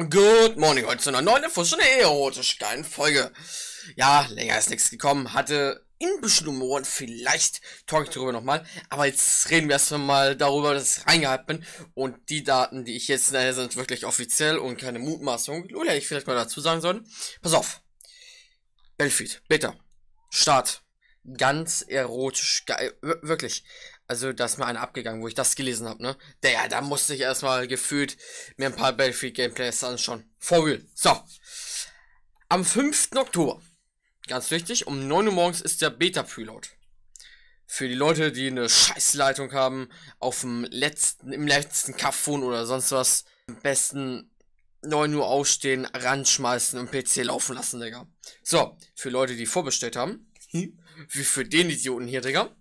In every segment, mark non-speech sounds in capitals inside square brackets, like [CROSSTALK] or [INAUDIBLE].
Good morning, heute zu einer neuen erfrischenden erotisch geilen Folge. Ja, länger ist nichts gekommen, hatte ein bisschen Humor und vielleicht talk ich darüber nochmal, aber jetzt reden wir erstmal mal darüber, dass ich reingehalten bin und die Daten, die ich jetzt nenne, sind wirklich offiziell und keine Mutmaßung. hätte ich vielleicht mal dazu sagen sollen. Pass auf. Belfried, Beta, Start, ganz erotisch geil, wirklich also da ist mir einer abgegangen, wo ich das gelesen habe, ne? Der, ja, da musste ich erstmal gefühlt mir ein paar Battlefield Gameplays anschauen. For So. Am 5. Oktober, ganz wichtig, um 9 Uhr morgens ist der Beta-Preload. Für die Leute, die eine Scheißleitung haben, auf dem letzten, im letzten Kaffon oder sonst was, am besten 9 Uhr aufstehen, ranschmeißen und PC laufen lassen, Digga. So, für Leute, die vorbestellt haben, hm? wie für den Idioten hier, Digga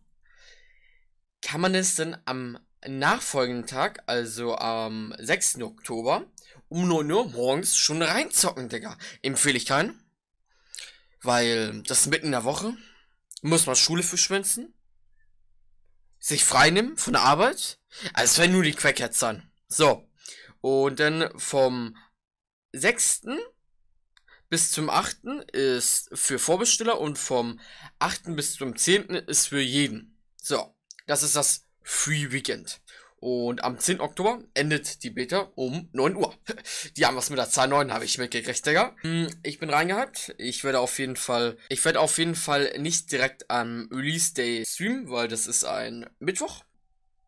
kann man es dann am nachfolgenden Tag, also am 6. Oktober, um 9 Uhr morgens schon reinzocken, Digga. Empfehle ich keinen. Weil das ist mitten in der Woche. Muss man Schule verschwänzen. Sich freinehmen von der Arbeit. Als wenn nur die Crackheads sein. So. Und dann vom 6. bis zum 8. ist für Vorbesteller und vom 8. bis zum 10. ist für jeden. So. Das ist das Free Weekend. Und am 10. Oktober endet die Beta um 9 Uhr. [LAUGHS] Die haben was mit der Zahl 9, habe ich mitgekriegt, Digga. Hm, ich bin reingehypt. Ich werde auf jeden Fall, ich werde auf jeden Fall nicht direkt am Release Day streamen, weil das ist ein Mittwoch.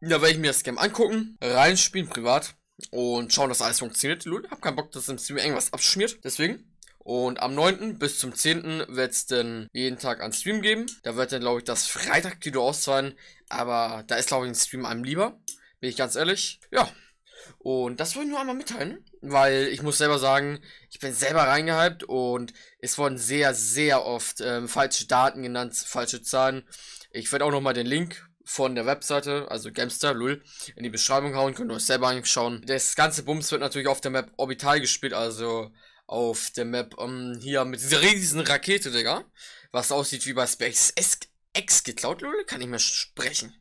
Da werde ich mir das Game angucken, reinspielen privat und schauen, dass alles funktioniert. Lul, hab keinen Bock, dass im Stream irgendwas abschmiert. Deswegen und am 9. bis zum 10. wird es dann jeden Tag einen Stream geben. Da wird dann, glaube ich, das Freitag-Video aus Aber da ist, glaube ich, ein Stream einem lieber. Bin ich ganz ehrlich. Ja. Und das wollte ich nur einmal mitteilen, weil ich muss selber sagen, ich bin selber reingehypt und es wurden sehr, sehr oft ähm, falsche Daten genannt, falsche Zahlen. Ich werde auch nochmal den Link von der Webseite, also Gamestar, lul, in die Beschreibung hauen, könnt ihr euch selber anschauen. Das ganze Bums wird natürlich auf der Map Orbital gespielt, also auf der Map. Um, ähm, hier mit dieser riesen Rakete, Digga. Was aussieht wie bei Space X geklaut, Lule. Kann ich mir sprechen.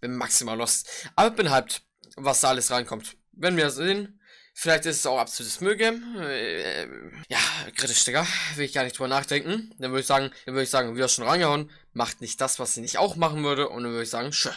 Bin maximal lost. Aber bin hyped, was da alles reinkommt. Wenn wir sehen. Vielleicht ist es auch absolutes Müllgame. Äh, ja, kritisch, Digga. Will ich gar nicht drüber nachdenken. Dann würde ich sagen, dann würde ich sagen, wir haben schon reingehauen. Macht nicht das, was sie nicht auch machen würde. Und dann würde ich sagen, tschö.